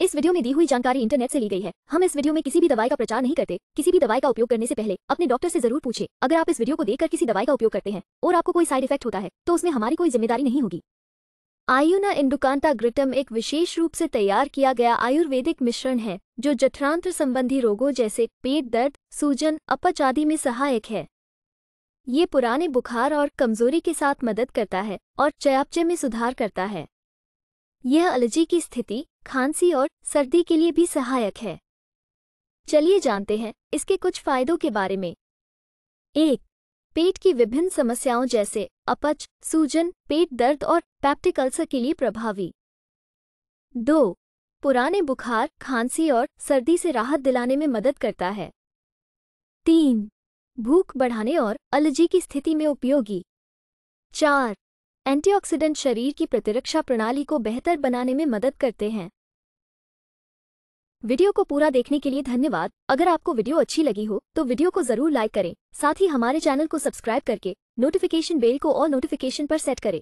इस वीडियो में दी हुई जानकारी इंटरनेट से ली गई है हम इस वीडियो में किसी भी दवाई का प्रचार नहीं करते किसी भी दवाई का उपयोग करने से पहले अपने डॉक्टर से जरूर पूछे अगर आप इस वीडियो को देखकर किसी दवाई का उपयोग करते हैं और आपको कोई साइड इफेक्ट होता है तो उसमें हमारी कोई जिम्मेदारी नहीं होगी आयुना इंडुकांता ग्रिटम एक विशेष रूप से तैयार किया गया आयुर्वेदिक मिश्रण है जो जठरांत्र संबंधी रोगों जैसे पेट दर्द सूजन अपच आदि में सहायक है ये पुराने बुखार और कमजोरी के साथ मदद करता है और चयापचय में सुधार करता है यह एलर्जी की स्थिति खांसी और सर्दी के लिए भी सहायक है चलिए जानते हैं इसके कुछ फायदों के बारे में एक पेट की विभिन्न समस्याओं जैसे अपच सूजन पेट दर्द और पैप्टिक अल्सर के लिए प्रभावी दो पुराने बुखार खांसी और सर्दी से राहत दिलाने में मदद करता है तीन भूख बढ़ाने और एलर्जी की स्थिति में उपयोगी चार एंटीऑक्सीडेंट शरीर की प्रतिरक्षा प्रणाली को बेहतर बनाने में मदद करते हैं वीडियो को पूरा देखने के लिए धन्यवाद अगर आपको वीडियो अच्छी लगी हो तो वीडियो को जरूर लाइक करें साथ ही हमारे चैनल को सब्सक्राइब करके नोटिफिकेशन बेल को और नोटिफिकेशन पर सेट करें